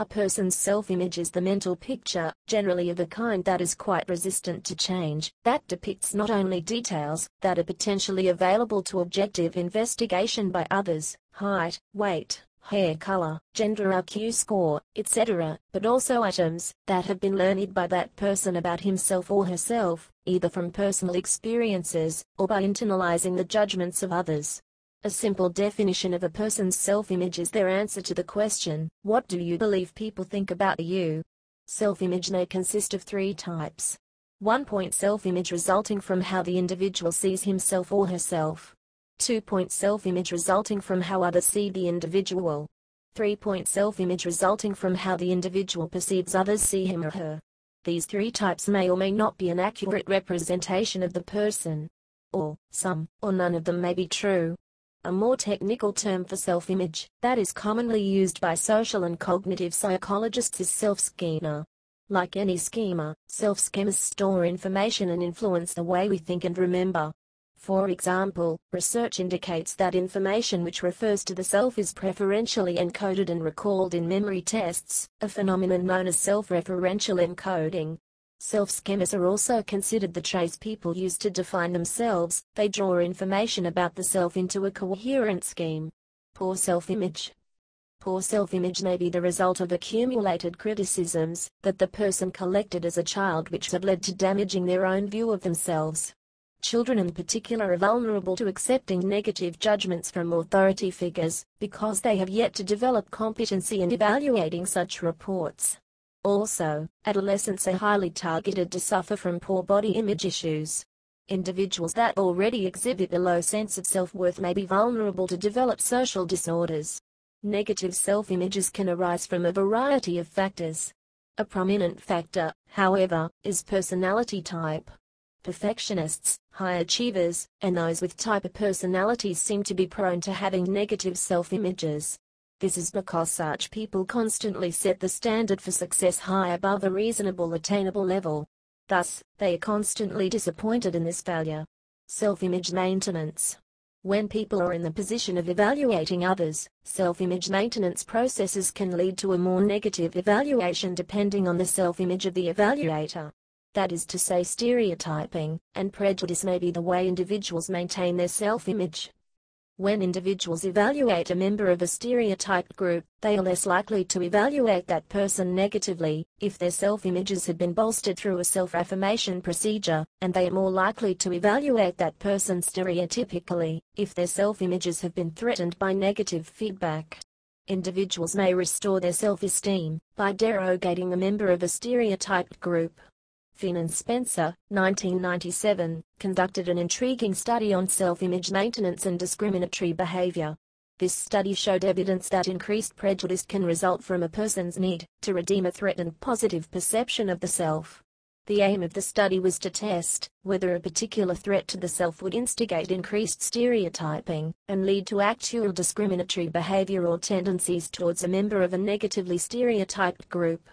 A person's self-image is the mental picture, generally of a kind that is quite resistant to change, that depicts not only details that are potentially available to objective investigation by others, height, weight, hair color, gender IQ score, etc., but also items that have been learned by that person about himself or herself, either from personal experiences, or by internalizing the judgments of others. A simple definition of a person's self-image is their answer to the question, what do you believe people think about you? Self-image may consist of three types. 1. Point self-image resulting from how the individual sees himself or herself. 2. Point self-image resulting from how others see the individual. 3. Point self-image resulting from how the individual perceives others see him or her. These three types may or may not be an accurate representation of the person. or some, or none of them may be true a more technical term for self-image that is commonly used by social and cognitive psychologists is self-schema. Like any schema, self-schemas store information and influence the way we think and remember. For example, research indicates that information which refers to the self is preferentially encoded and recalled in memory tests, a phenomenon known as self-referential encoding, Self-schemas are also considered the traits people use to define themselves, they draw information about the self into a coherent scheme. Poor self-image Poor self-image may be the result of accumulated criticisms that the person collected as a child which have led to damaging their own view of themselves. Children in particular are vulnerable to accepting negative judgments from authority figures, because they have yet to develop competency in evaluating such reports. Also, adolescents are highly targeted to suffer from poor body image issues. Individuals that already exhibit a low sense of self-worth may be vulnerable to develop social disorders. Negative self-images can arise from a variety of factors. A prominent factor, however, is personality type. Perfectionists, high achievers, and those with type A personalities seem to be prone to having negative self-images. This is because such people constantly set the standard for success high above a reasonable attainable level. Thus, they are constantly disappointed in this failure. Self-image maintenance. When people are in the position of evaluating others, self-image maintenance processes can lead to a more negative evaluation depending on the self-image of the evaluator. That is to say stereotyping and prejudice may be the way individuals maintain their self-image. When individuals evaluate a member of a stereotyped group, they are less likely to evaluate that person negatively, if their self-images had been bolstered through a self-affirmation procedure, and they are more likely to evaluate that person stereotypically, if their self-images have been threatened by negative feedback. Individuals may restore their self-esteem by derogating a member of a stereotyped group Finn and Spencer, 1997, conducted an intriguing study on self-image maintenance and discriminatory behavior. This study showed evidence that increased prejudice can result from a person's need to redeem a threatened positive perception of the self. The aim of the study was to test whether a particular threat to the self would instigate increased stereotyping and lead to actual discriminatory behavior or tendencies towards a member of a negatively stereotyped group.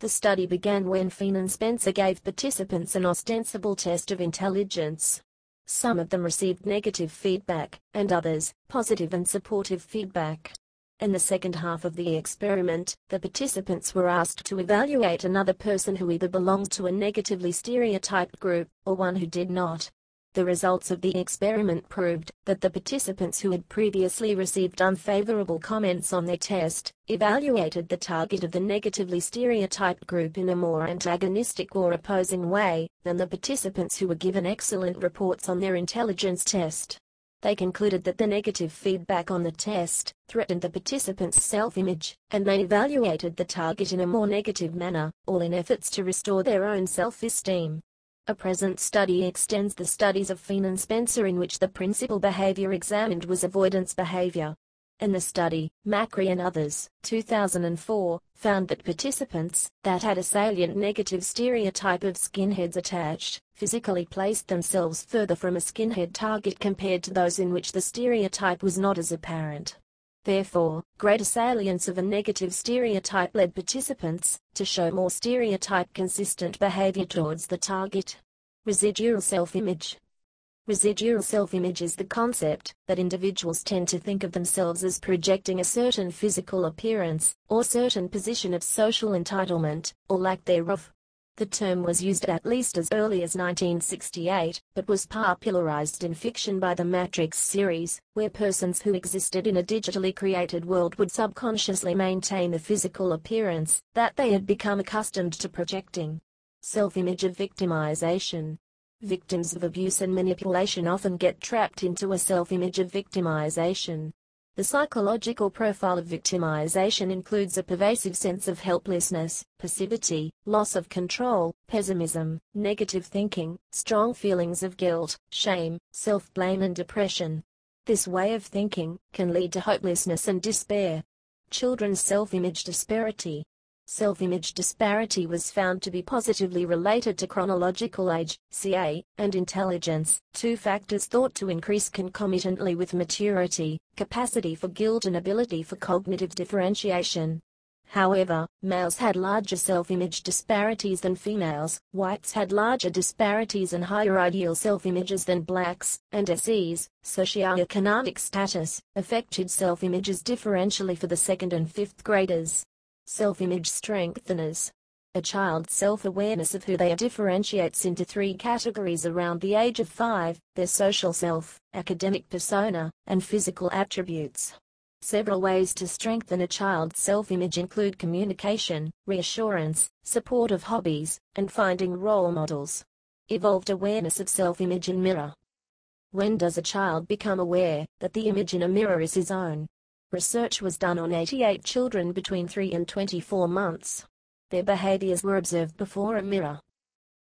The study began when Fien and Spencer gave participants an ostensible test of intelligence. Some of them received negative feedback, and others, positive and supportive feedback. In the second half of the experiment, the participants were asked to evaluate another person who either belonged to a negatively stereotyped group, or one who did not. The results of the experiment proved that the participants who had previously received unfavorable comments on their test evaluated the target of the negatively stereotyped group in a more antagonistic or opposing way than the participants who were given excellent reports on their intelligence test. They concluded that the negative feedback on the test threatened the participants' self-image, and they evaluated the target in a more negative manner, all in efforts to restore their own self-esteem. A present study extends the studies of Feen and Spencer in which the principal behavior examined was avoidance behavior. In the study, Macri and others, 2004, found that participants that had a salient negative stereotype of skinheads attached physically placed themselves further from a skinhead target compared to those in which the stereotype was not as apparent. Therefore, greater salience of a negative stereotype led participants to show more stereotype-consistent behavior towards the target. Residual self-image Residual self-image is the concept that individuals tend to think of themselves as projecting a certain physical appearance, or certain position of social entitlement, or lack thereof, the term was used at least as early as 1968, but was popularized in fiction by the Matrix series, where persons who existed in a digitally created world would subconsciously maintain the physical appearance that they had become accustomed to projecting. Self-image of victimization. Victims of abuse and manipulation often get trapped into a self-image of victimization the psychological profile of victimization includes a pervasive sense of helplessness, passivity, loss of control, pessimism, negative thinking, strong feelings of guilt, shame, self-blame and depression. This way of thinking can lead to hopelessness and despair. Children's self-image disparity self-image disparity was found to be positively related to chronological age, CA, and intelligence, two factors thought to increase concomitantly with maturity, capacity for guilt and ability for cognitive differentiation. However, males had larger self-image disparities than females, whites had larger disparities and higher ideal self-images than blacks, and SEs, socioeconomic status, affected self-images differentially for the second and fifth graders. Self-image strengtheners. A child's self-awareness of who they are differentiates into three categories around the age of five, their social self, academic persona, and physical attributes. Several ways to strengthen a child's self-image include communication, reassurance, support of hobbies, and finding role models. Evolved awareness of self-image in mirror. When does a child become aware that the image in a mirror is his own, Research was done on 88 children between 3 and 24 months. Their behaviors were observed before a mirror.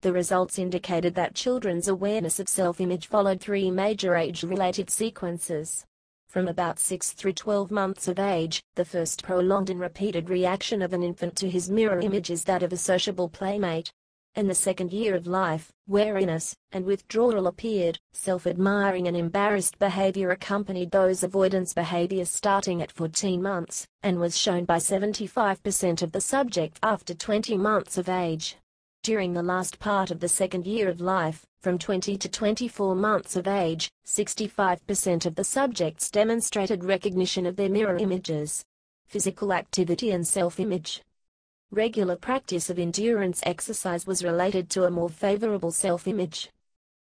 The results indicated that children's awareness of self-image followed three major age-related sequences. From about 6 through 12 months of age, the first prolonged and repeated reaction of an infant to his mirror image is that of a sociable playmate, in the second year of life, wariness and withdrawal appeared, self-admiring and embarrassed behavior accompanied those avoidance behaviors starting at 14 months, and was shown by 75% of the subject after 20 months of age. During the last part of the second year of life, from 20 to 24 months of age, 65% of the subjects demonstrated recognition of their mirror images. Physical activity and self-image regular practice of endurance exercise was related to a more favorable self-image.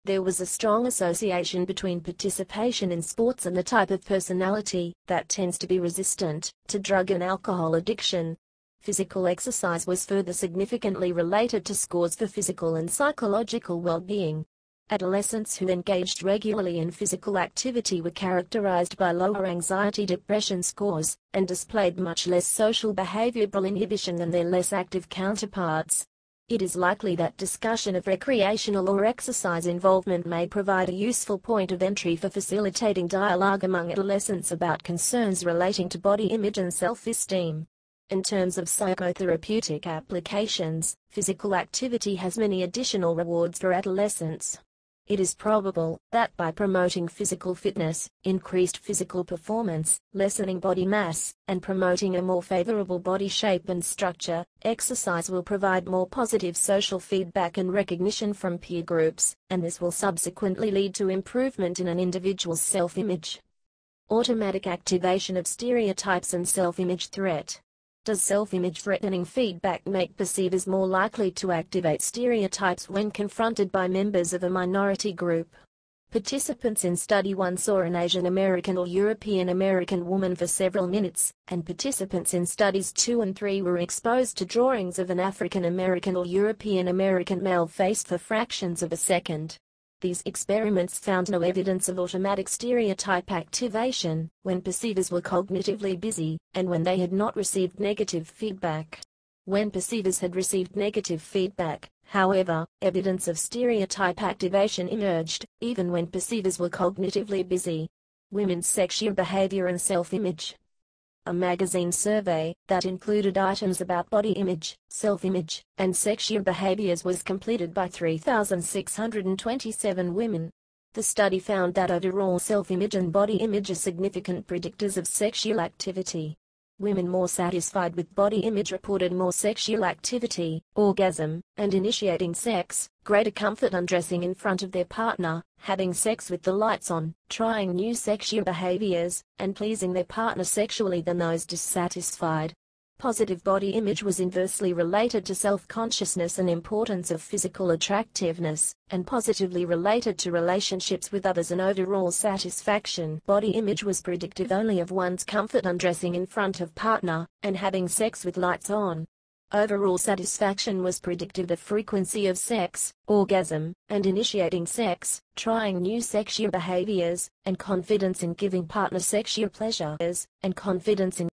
There was a strong association between participation in sports and the type of personality that tends to be resistant to drug and alcohol addiction. Physical exercise was further significantly related to scores for physical and psychological well-being, Adolescents who engaged regularly in physical activity were characterized by lower anxiety depression scores, and displayed much less social behavioral inhibition than their less active counterparts. It is likely that discussion of recreational or exercise involvement may provide a useful point of entry for facilitating dialogue among adolescents about concerns relating to body image and self-esteem. In terms of psychotherapeutic applications, physical activity has many additional rewards for adolescents it is probable that by promoting physical fitness, increased physical performance, lessening body mass, and promoting a more favorable body shape and structure, exercise will provide more positive social feedback and recognition from peer groups, and this will subsequently lead to improvement in an individual's self-image. Automatic activation of stereotypes and self-image threat. Does self-image threatening feedback make perceivers more likely to activate stereotypes when confronted by members of a minority group? Participants in study 1 saw an Asian American or European American woman for several minutes, and participants in studies 2 and 3 were exposed to drawings of an African American or European American male face for fractions of a second these experiments found no evidence of automatic stereotype activation when perceivers were cognitively busy, and when they had not received negative feedback. When perceivers had received negative feedback, however, evidence of stereotype activation emerged, even when perceivers were cognitively busy. Women's sexual behavior and self-image a magazine survey that included items about body image, self-image, and sexual behaviors was completed by 3,627 women. The study found that overall self-image and body image are significant predictors of sexual activity. Women more satisfied with body image reported more sexual activity, orgasm, and initiating sex, greater comfort undressing in front of their partner, having sex with the lights on, trying new sexual behaviors, and pleasing their partner sexually than those dissatisfied. Positive body image was inversely related to self-consciousness and importance of physical attractiveness, and positively related to relationships with others and overall satisfaction. Body image was predictive only of one's comfort undressing in front of partner, and having sex with lights on, Overall satisfaction was predictive the frequency of sex, orgasm, and initiating sex, trying new sexual behaviors, and confidence in giving partner sexual pleasures, and confidence in